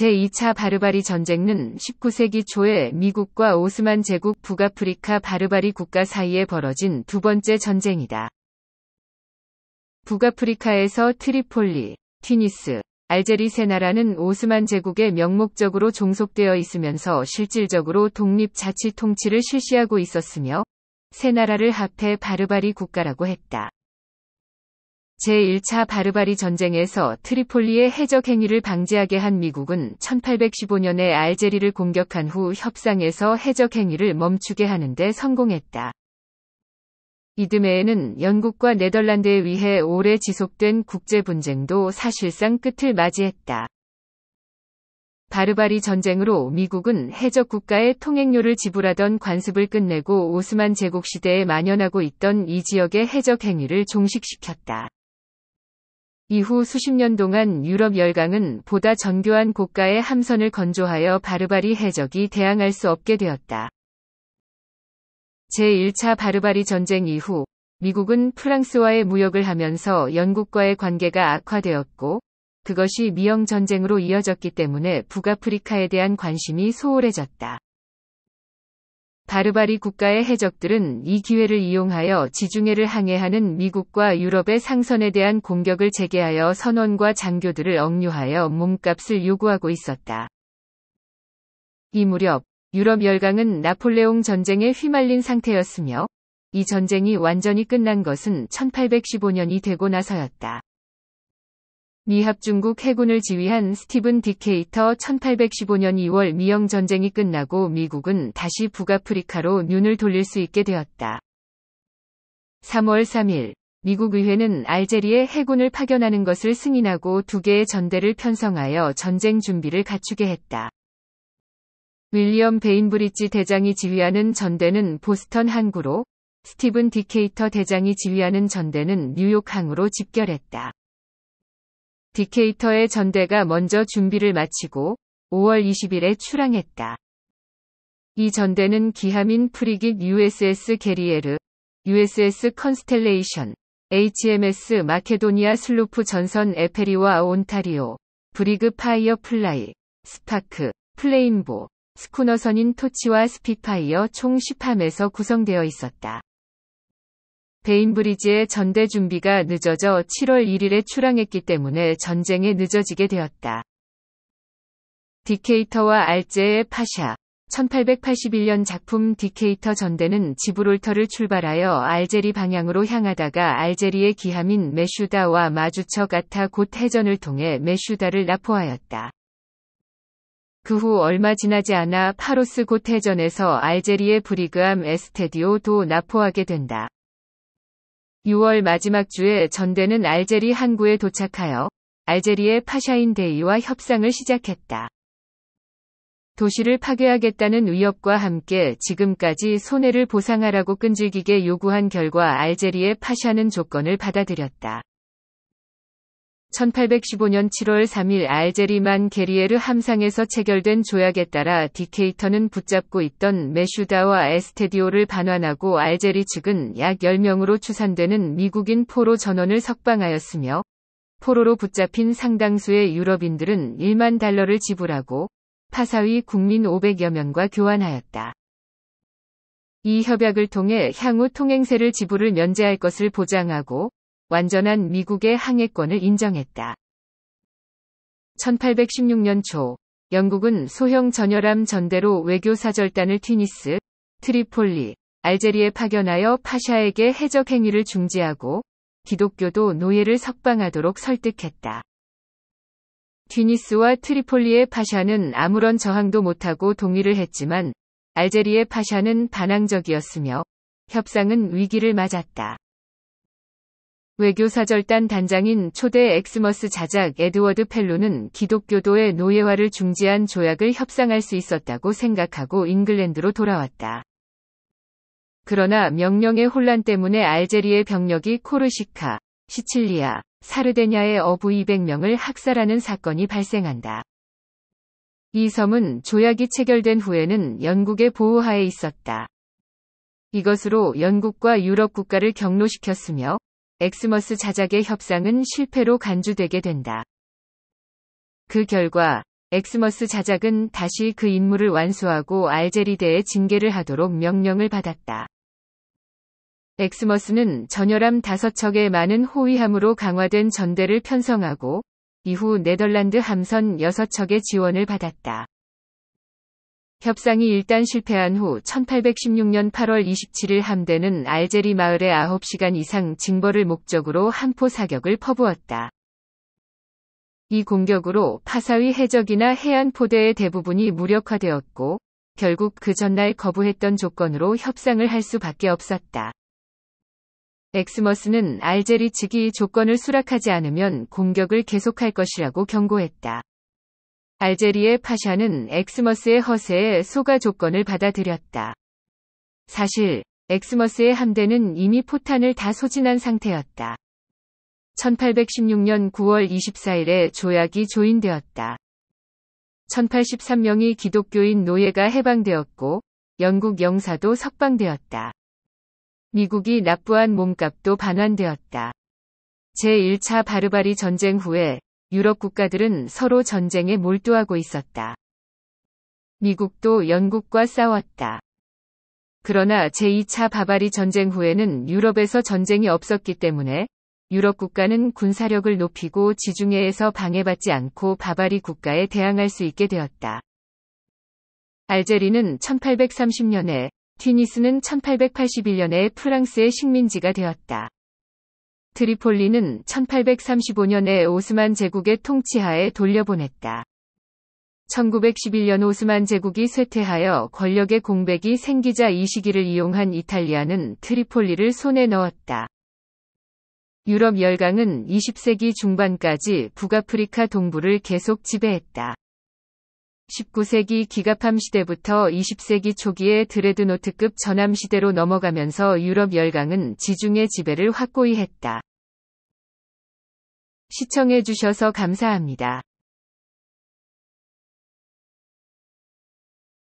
제2차 바르바리 전쟁은 19세기 초에 미국과 오스만 제국 북아프리카 바르바리 국가 사이에 벌어진 두 번째 전쟁이다. 북아프리카에서 트리폴리, 튀니스, 알제리 세 나라는 오스만 제국에 명목적으로 종속되어 있으면서 실질적으로 독립 자치 통치를 실시하고 있었으며 세 나라를 합해 바르바리 국가라고 했다. 제1차 바르바리 전쟁에서 트리폴리의 해적 행위를 방지하게 한 미국은 1815년에 알제리를 공격한 후 협상에서 해적 행위를 멈추게 하는데 성공했다. 이듬해에는 영국과 네덜란드에 의해 오래 지속된 국제 분쟁도 사실상 끝을 맞이했다. 바르바리 전쟁으로 미국은 해적 국가의 통행료를 지불하던 관습을 끝내고 오스만 제국 시대에 만연하고 있던 이 지역의 해적 행위를 종식시켰다. 이후 수십 년 동안 유럽 열강은 보다 정교한 고가의 함선을 건조하여 바르바리 해적이 대항할 수 없게 되었다. 제1차 바르바리 전쟁 이후 미국은 프랑스와의 무역을 하면서 영국과의 관계가 악화되었고 그것이 미영 전쟁으로 이어졌기 때문에 북아프리카에 대한 관심이 소홀해졌다. 바르바리 국가의 해적들은 이 기회를 이용하여 지중해를 항해하는 미국과 유럽의 상선에 대한 공격을 재개하여 선원과 장교들을 억류하여 몸값을 요구하고 있었다. 이 무렵 유럽 열강은 나폴레옹 전쟁에 휘말린 상태였으며 이 전쟁이 완전히 끝난 것은 1815년이 되고 나서였다. 미합 중국 해군을 지휘한 스티븐 디케이터 1815년 2월 미영 전쟁이 끝나고 미국은 다시 북아프리카로 눈을 돌릴 수 있게 되었다. 3월 3일 미국 의회는 알제리에 해군을 파견하는 것을 승인하고 두 개의 전대를 편성하여 전쟁 준비를 갖추게 했다. 윌리엄 베인브릿지 대장이 지휘하는 전대는 보스턴 항구로, 스티븐 디케이터 대장이 지휘하는 전대는 뉴욕 항으로 집결했다. 디케이터의 전대가 먼저 준비를 마치고 5월 20일에 출항했다. 이 전대는 기하민 프리깃 USS 게리에르, USS 컨스텔레이션, HMS 마케도니아 슬루프 전선 에페리와 온타리오, 브리그 파이어 플라이, 스파크, 플레인보, 스쿠너선인 토치와 스피파이어 총 10함에서 구성되어 있었다. 베인브리지의 전대 준비가 늦어져 7월 1일에 출항했기 때문에 전쟁에 늦어지게 되었다. 디케이터와 알제의 파샤 1881년 작품 디케이터 전대는 지브롤터를 출발하여 알제리 방향으로 향하다가 알제리의 기함인 메슈다와 마주쳐 가타 곧 해전을 통해 메슈다를 납포하였다. 그 후 얼마 지나지 않아 파로스 곧 해전에서 알제리의 브리그암 에스테디오 도 납포하게 된다. 6월 마지막 주에 전대는 알제리 항구에 도착하여 알제리의 파샤인 데이와 협상을 시작했다. 도시를 파괴하겠다는 위협과 함께 지금까지 손해를 보상하라고 끈질기게 요구한 결과 알제리의 파샤는 조건을 받아들였다. 1815년 7월 3일 알제리만 게리에르 함상에서 체결된 조약에 따라 디케이터는 붙잡고 있던 메슈다와 에스테디오를 반환하고 알제리 측은 약 10명으로 추산되는 미국인 포로 전원을 석방하였으며 포로로 붙잡힌 상당수의 유럽인들은 1만 달러를 지불하고 파사위 국민 500여 명과 교환하였다. 이 협약을 통해 향후 통행세를 지불을 면제할 것을 보장하고 완전한 미국의 항해권을 인정했다. 1816년 초 영국은 소형 전열함 전대로 외교사절단을 튀니스, 트리폴리, 알제리에 파견하여 파샤에게 해적 행위를 중지하고 기독교도 노예를 석방하도록 설득했다. 튀니스와 트리폴리의 파샤는 아무런 저항도 못하고 동의를 했지만 알제리의 파샤는 반항적이었으며 협상은 위기를 맞았다. 외교사절단 단장인 초대 엑스머스 자작 에드워드 펠로는 기독교도의 노예화를 중지한 조약을 협상할 수 있었다고 생각하고 잉글랜드로 돌아왔다. 그러나 명령의 혼란 때문에 알제리의 병력이 코르시카, 시칠리아, 사르데냐의 어부 200명을 학살하는 사건이 발생한다. 이 섬은 조약이 체결된 후에는 영국의 보호하에 있었다. 이것으로 영국과 유럽 국가를 경로시켰으며 엑스머스 자작의 협상은 실패로 간주되게 된다. 그 결과 엑스머스 자작은 다시 그 임무를 완수하고 알제리대에 징계를 하도록 명령을 받았다. 엑스머스는 전열함 5척에 많은 호위함으로 강화된 전대를 편성하고 이후 네덜란드 함선 6척의 지원을 받았다. 협상이 일단 실패한 후 1816년 8월 27일 함대는 알제리 마을에 9시간 이상 징벌을 목적으로 한포 사격을 퍼부었다. 이 공격으로 파사위 해적이나 해안 포대의 대부분이 무력화되었고 결국 그 전날 거부했던 조건으로 협상을 할 수밖에 없었다. 엑스머스는 알제리 측이 조건을 수락하지 않으면 공격을 계속할 것이라고 경고했다. 알제리의 파샤는 엑스머스의 허세에 소가 조건을 받아들였다. 사실 엑스머스의 함대는 이미 포탄을 다 소진한 상태였다. 1816년 9월 24일에 조약이 조인되었다. 1083명이 기독교인 노예가 해방되었고 영국 영사도 석방되었다. 미국이 납부한 몸값도 반환되었다. 제1차 바르바리 전쟁 후에 유럽 국가들은 서로 전쟁에 몰두하고 있었다. 미국도 영국과 싸웠다. 그러나 제2차 바바리 전쟁 후에는 유럽에서 전쟁이 없었기 때문에 유럽 국가는 군사력을 높이고 지중해에서 방해받지 않고 바바리 국가에 대항할 수 있게 되었다. 알제리는 1830년에, 튀니스는 1881년에 프랑스의 식민지가 되었다. 트리폴리는 1835년에 오스만 제국의 통치하에 돌려보냈다. 1911년 오스만 제국이 쇠퇴하여 권력의 공백이 생기자 이 시기를 이용한 이탈리아는 트리폴리를 손에 넣었다. 유럽 열강은 20세기 중반까지 북아프리카 동부를 계속 지배했다. 19세기 기가팜 시대부터 20세기 초기에 드레드노트급 전함 시대로 넘어가면서 유럽 열강은 지중해 지배를 확고히 했다. 시청해주셔서 감사합니다.